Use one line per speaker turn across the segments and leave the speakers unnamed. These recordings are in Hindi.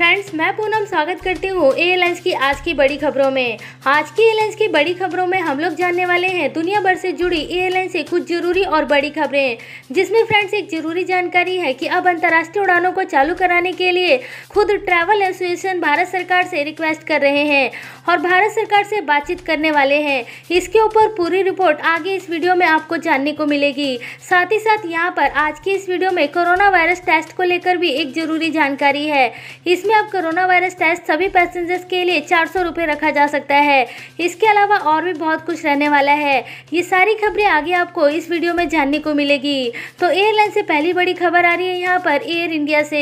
फ्रेंड्स मैं पूनम स्वागत करती हूँ एयरलाइंस की आज की बड़ी खबरों में आज की एयरलाइंस की बड़ी खबरों में हम लोग जानने वाले हैं दुनिया भर से जुड़ी एयरलाइंस से कुछ जरूरी और बड़ी खबरें जिसमें फ्रेंड्स एक जरूरी जानकारी है कि अब अंतर्राष्ट्रीय उड़ानों को चालू कराने के लिए खुद ट्रैवल एसोसिएशन भारत सरकार से रिक्वेस्ट कर रहे हैं और भारत सरकार से बातचीत करने वाले हैं इसके ऊपर पूरी रिपोर्ट आगे इस वीडियो में आपको जानने को मिलेगी साथ ही साथ यहाँ पर आज की इस वीडियो में कोरोना वायरस टेस्ट को लेकर भी एक जरूरी जानकारी है इसमें इसमें अब कोरोना वायरस टेस्ट सभी पैसेंजर्स के लिए चार सौ रुपये रखा जा सकता है इसके अलावा और भी बहुत कुछ रहने वाला है ये सारी खबरें आगे आपको इस वीडियो में जानने को मिलेगी तो एयरलाइन से पहली बड़ी खबर आ रही है यहाँ पर एयर इंडिया से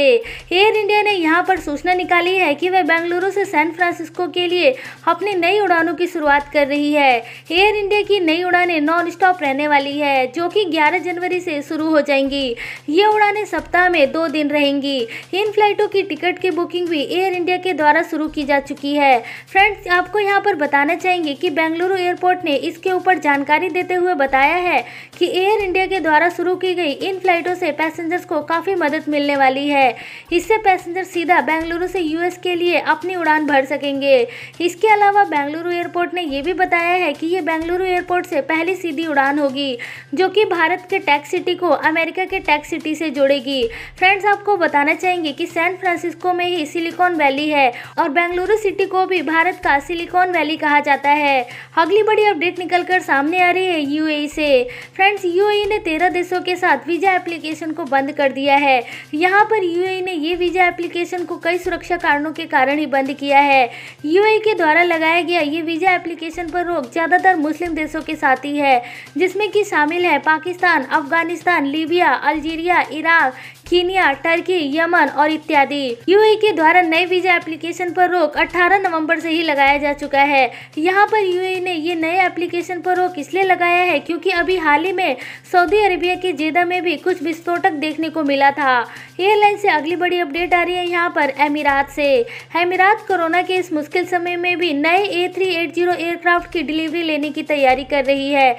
एयर इंडिया ने यहाँ पर सूचना निकाली है कि वह बेंगलुरु से सैन फ्रांसिस्को के लिए अपनी नई उड़ानों की शुरुआत कर रही है एयर इंडिया की नई उड़ानें नॉन स्टॉप रहने वाली है जो कि 11 जनवरी से शुरू हो जाएंगी ये उड़ानें सप्ताह में दो दिन रहेंगी इन फ्लाइटों की टिकट की बुकिंग बुकिंग भी एयर इंडिया के द्वारा शुरू की जा चुकी है फ्रेंड्स आपको यहाँ पर बताना चाहेंगे कि बेंगलुरु एयरपोर्ट ने इसके ऊपर जानकारी देते हुए बताया है कि एयर इंडिया के द्वारा शुरू की गई इन फ्लाइटों से पैसेंजर्स को काफ़ी मदद मिलने वाली है इससे पैसेंजर सीधा बेंगलुरु से यूएस के लिए अपनी उड़ान भर सकेंगे इसके अलावा बेंगलुरु एयरपोर्ट ने यह भी बताया है कि ये बेंगलुरु एयरपोर्ट से पहली सीधी उड़ान होगी जो कि भारत के टैक्स सिटी को अमेरिका के टैक्स सिटी से जोड़ेगी फ्रेंड्स आपको बताना चाहेंगे कि सैन फ्रांसिस्को में ही ही सिलिकॉन वैली है और बेंगलुरु सिटी को भी भारत का सिलिकॉन वैली कहा जाता है अगली बड़ी अपडेट निकल कर सामने आ रही है यूएई से फ्रेंड्स यूएई ने तेरह देशों के साथ वीज़ा एप्लीकेशन को बंद कर दिया है यहाँ पर यूएई ने ये वीज़ा एप्लीकेशन को कई सुरक्षा कारणों के कारण ही बंद किया है यूएई के द्वारा लगाया गया ये वीज़ा एप्लीकेशन पर रोक ज़्यादातर मुस्लिम देशों के साथ ही है जिसमें कि शामिल है Pakistan Afghanistan Libya Algeria Iraq Kenya Turkey Yemen और इत्यादि यूए के द्वारा नए वीजा एप्लीकेशन पर रोक 18 नवंबर से ही लगाया जा चुका है यहाँ पर यूए ने ये नए एप्लीकेशन पर रोक इसलिए लगाया है क्योंकि अभी हाल ही में सऊदी अरेबिया के जेदा में भी कुछ विस्फोटक देखने को मिला था एयरलाइन से अगली बड़ी अपडेट आ रही है यहाँ पर अमीरात से अमीरात कोरोना के इस मुश्किल समय में भी नए ए एयरक्राफ्ट की डिलीवरी लेने की तैयारी कर रही है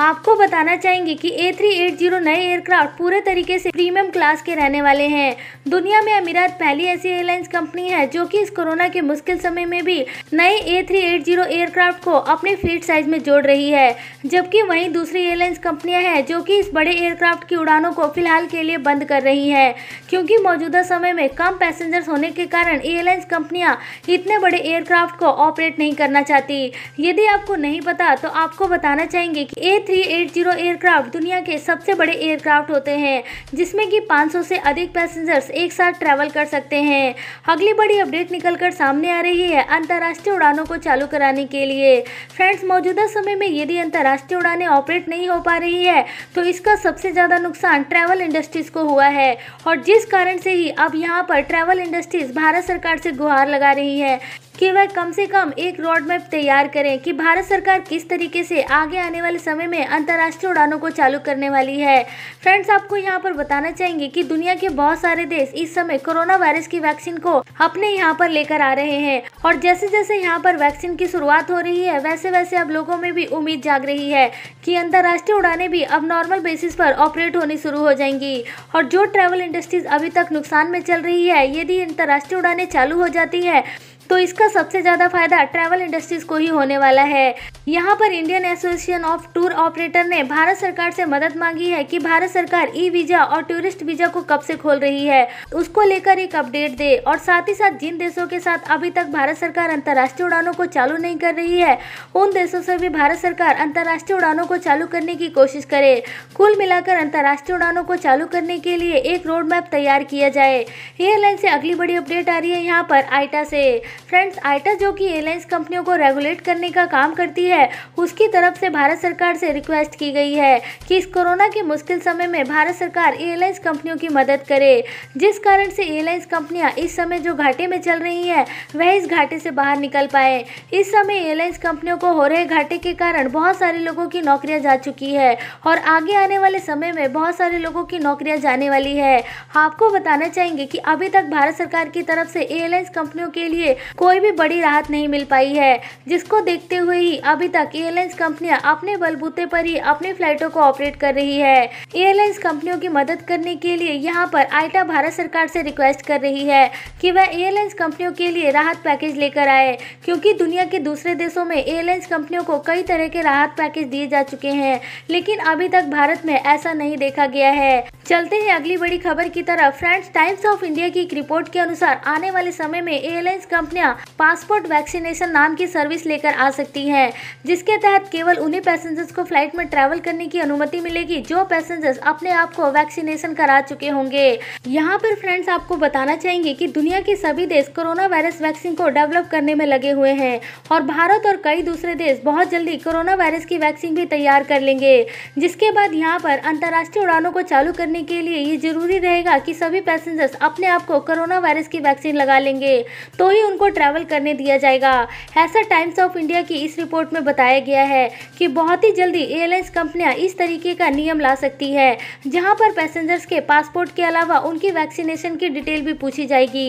आपको बताना चाहेंगे कि ए थ्री एट जीरो नए एयरक्राफ्ट पूरे तरीके से प्रीमियम क्लास के रहने वाले हैं दुनिया में अमीरात पहली ऐसी एयरलाइंस कंपनी है जो कि इस कोरोना के मुश्किल समय में भी नए A three eight zero aircraft को अपने फीट साइज में जोड़ रही है जबकि वहीं दूसरी एयरलाइंस कंपनियां हैं जो कि इस बड़े एयरक्राफ्ट की उड़ानों को फिलहाल के लिए बंद कर रही हैं क्योंकि मौजूदा समय में कम पैसेंजर्स होने के कारण एयरलाइंस कंपनियाँ इतने बड़े एयरक्राफ्ट को ऑपरेट नहीं करना चाहती यदि आपको नहीं पता तो आपको बताना चाहेंगे कि ए A380 एयरक्राफ्ट दुनिया के सबसे बड़े एयरक्राफ्ट होते हैं जिसमें कि 500 से अधिक पैसेंजर्स एक साथ ट्रैवल कर सकते हैं अगली बड़ी अपडेट निकल कर सामने आ रही है अंतर्राष्ट्रीय उड़ानों को चालू कराने के लिए फ्रेंड्स मौजूदा समय में यदि अंतर्राष्ट्रीय उड़ानें ऑपरेट नहीं हो पा रही है तो इसका सबसे ज़्यादा नुकसान ट्रैवल इंडस्ट्रीज़ को हुआ है और जिस कारण से ही अब यहाँ पर ट्रैवल इंडस्ट्रीज़ भारत सरकार से गुहार लगा रही है कि वह कम से कम एक रोड मैप तैयार करें कि भारत सरकार किस तरीके से आगे आने वाले समय में अंतर्राष्ट्रीय उड़ानों को चालू करने वाली है फ्रेंड्स आपको यहाँ पर बताना चाहेंगे कि दुनिया के बहुत सारे देश इस समय कोरोना वायरस की वैक्सीन को अपने यहाँ पर लेकर आ रहे हैं और जैसे जैसे यहाँ पर वैक्सीन की शुरुआत हो रही है वैसे वैसे अब लोगों में भी उम्मीद जाग रही है की अंतर्राष्ट्रीय उड़ानें भी अब नॉर्मल बेसिस पर ऑपरेट होनी शुरू हो जाएंगी और जो ट्रेवल इंडस्ट्रीज अभी तक नुकसान में चल रही है यदि अंतर्राष्ट्रीय उड़ानें चालू हो जाती है तो इसका सबसे ज़्यादा फ़ायदा ट्रैवल इंडस्ट्रीज़ को ही होने वाला है यहाँ पर Indian Association of Tour Operator ने भारत सरकार से मदद मांगी है कि भारत सरकार ई वीज़ा और टूरिस्ट वीज़ा को कब से खोल रही है उसको लेकर एक अपडेट दे और साथ ही साथ जिन देशों के साथ अभी तक भारत सरकार अंतर्राष्ट्रीय उड़ानों को चालू नहीं कर रही है उन देशों से भी भारत सरकार अंतर्राष्ट्रीय उड़ानों को चालू करने की कोशिश करे कुल मिलाकर अंतर्राष्ट्रीय उड़ानों को चालू करने के लिए एक रोड मैप तैयार किया जाए एयरलाइन से अगली बड़ी अपडेट आ रही है यहाँ पर आइटा से फ्रेंड्स आइटा जो कि एयरलाइंस कंपनियों को रेगुलेट करने का काम करती है उसकी तरफ से भारत सरकार से रिक्वेस्ट की गई है कि इस कोरोना के मुश्किल समय में भारत सरकार एयरलाइंस कंपनियों की मदद करे जिस कारण से एयरलाइंस कंपनियां इस समय जो घाटे में चल रही हैं वह इस घाटे से बाहर निकल पाए इस समय एयरलाइंस कंपनियों को हो रहे घाटे के कारण बहुत सारे लोगों की नौकरियाँ जा चुकी है और आगे आने वाले समय में बहुत सारे लोगों की नौकरियाँ जाने वाली है आपको बताना चाहेंगे कि अभी तक भारत सरकार की तरफ से एयरलाइंस कंपनियों के लिए कोई भी बड़ी राहत नहीं मिल पाई है जिसको देखते हुए ही अभी तक एयरलाइंस कंपनियां अपने बलबूते पर ही अपने फ्लाइटों को ऑपरेट कर रही है एयरलाइंस कंपनियों की मदद करने के लिए यहाँ पर आइटा भारत सरकार से रिक्वेस्ट कर रही है की वह एयरलाइंस कंपनियों के लिए राहत पैकेज लेकर आए क्यूँकी दुनिया के दूसरे देशों में एयरलाइंस कंपनियों को कई तरह के राहत पैकेज दिए जा चुके हैं लेकिन अभी तक भारत में ऐसा नहीं देखा गया है चलते हैं अगली बड़ी खबर की तरफ फ्रेंड्स टाइम्स ऑफ इंडिया की एक रिपोर्ट के अनुसार आने वाले समय में एयरलाइंस कंपनियां पासपोर्ट वैक्सीनेशन नाम की सर्विस लेकर आ सकती हैं जिसके तहत केवल उन्हीं पैसेंजर्स को फ्लाइट में ट्रैवल करने की अनुमति मिलेगी जो पैसेंजर्स अपने आप को वैक्सीनेशन करा चुके होंगे यहाँ पर फ्रेंड्स आपको बताना चाहेंगे की दुनिया के सभी देश कोरोना वायरस वैक्सीन को डेवलप करने में लगे हुए हैं और भारत और कई दूसरे देश बहुत जल्दी कोरोना वायरस की वैक्सीन भी तैयार कर लेंगे जिसके बाद यहाँ पर अंतर्राष्ट्रीय उड़ानों को चालू करने करने के लिए ये जरूरी रहेगा कि सभी पैसेंजर्स अपने आप को कोरोना वायरस की वैक्सीन लगा लेंगे तो ही उनको ट्रैवल करने दिया जाएगा ऐसा टाइम्स ऑफ इंडिया की इस रिपोर्ट में बताया गया है कि बहुत ही जल्दी एयरलाइंस कंपनियां इस तरीके का नियम ला सकती है जहां पर पैसेंजर्स के पासपोर्ट के अलावा उनकी वैक्सीनेशन की डिटेल भी पूछी जाएगी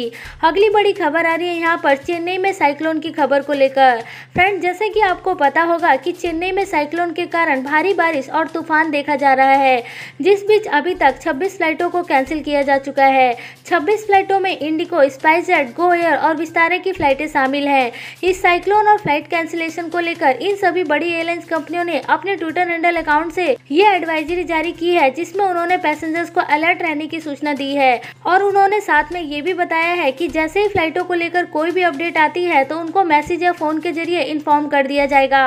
अगली बड़ी खबर आ रही है यहाँ पर चेन्नई में साइक्लोन की खबर को लेकर फ्रेंड जैसे कि आपको पता होगा कि चेन्नई में साइक्लोन के कारण भारी बारिश और तूफान देखा जा रहा है जिस बीच अभी तक 26 फ्लाइटों को कैंसिल किया जा चुका है 26 फ्लाइटों में इंडिको स्पाइसजेट गो एयर और विस्तारे की फ्लाइटें शामिल हैं इस साइक्लोन और फ्लाइट कैंसिलेशन को लेकर इन सभी बड़ी एयरलाइंस कंपनियों ने अपने ट्विटर हैंडल अकाउंट से यह एडवाइजरी जारी की है जिसमें उन्होंने पैसेंजर्स को अलर्ट रहने की सूचना दी है और उन्होंने साथ में ये भी बताया है की जैसे ही फ्लाइटों को लेकर कोई भी अपडेट आती है तो उनको मैसेज या फोन के जरिए इन्फॉर्म कर दिया जाएगा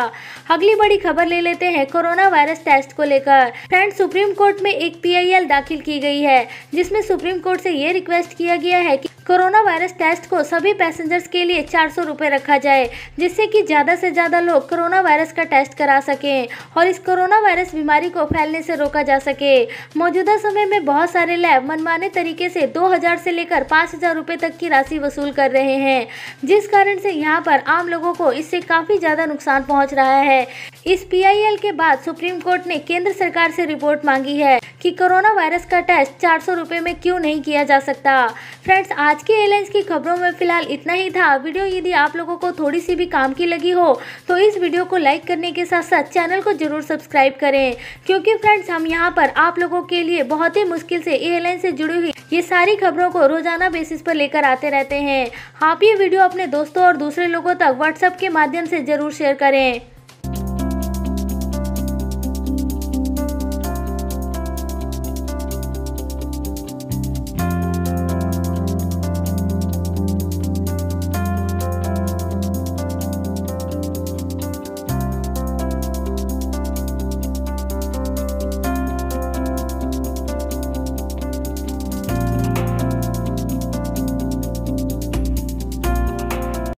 अगली बड़ी खबर ले लेते हैं कोरोना वायरस टेस्ट को लेकर फ्रेंड सुप्रीम कोर्ट में एक पीआईएल दाखिल की गई है जिसमें सुप्रीम कोर्ट से ये रिक्वेस्ट किया गया है कि कोरोना वायरस टेस्ट को सभी पैसेंजर्स के लिए चार सौ रखा जाए जिससे कि ज़्यादा से ज़्यादा लोग कोरोना वायरस का टेस्ट करा सकें और इस कोरोना वायरस बीमारी को फैलने से रोका जा सके मौजूदा समय में बहुत सारे लैब मनमाने तरीके से 2000 से लेकर पाँच हज़ार तक की राशि वसूल कर रहे हैं जिस कारण से यहाँ पर आम लोगों को इससे काफ़ी ज़्यादा नुकसान पहुँच रहा है इस पी के बाद सुप्रीम कोर्ट ने केंद्र सरकार से रिपोर्ट मांगी है कि कोरोना वायरस का टेस्ट चार सौ में क्यों नहीं किया जा सकता फ्रेंड्स आज की एयरलाइंस की खबरों में फिलहाल इतना ही था वीडियो यदि आप लोगों को थोड़ी सी भी काम की लगी हो तो इस वीडियो को लाइक करने के साथ साथ चैनल को जरूर सब्सक्राइब करें क्योंकि फ्रेंड्स हम यहाँ पर आप लोगों के लिए बहुत ही मुश्किल से एयरलाइन से जुड़ी हुई ये सारी खबरों को रोजाना बेसिस पर लेकर आते रहते हैं आप ये वीडियो अपने दोस्तों और दूसरे लोगों तक व्हाट्सएप के माध्यम से जरूर शेयर करें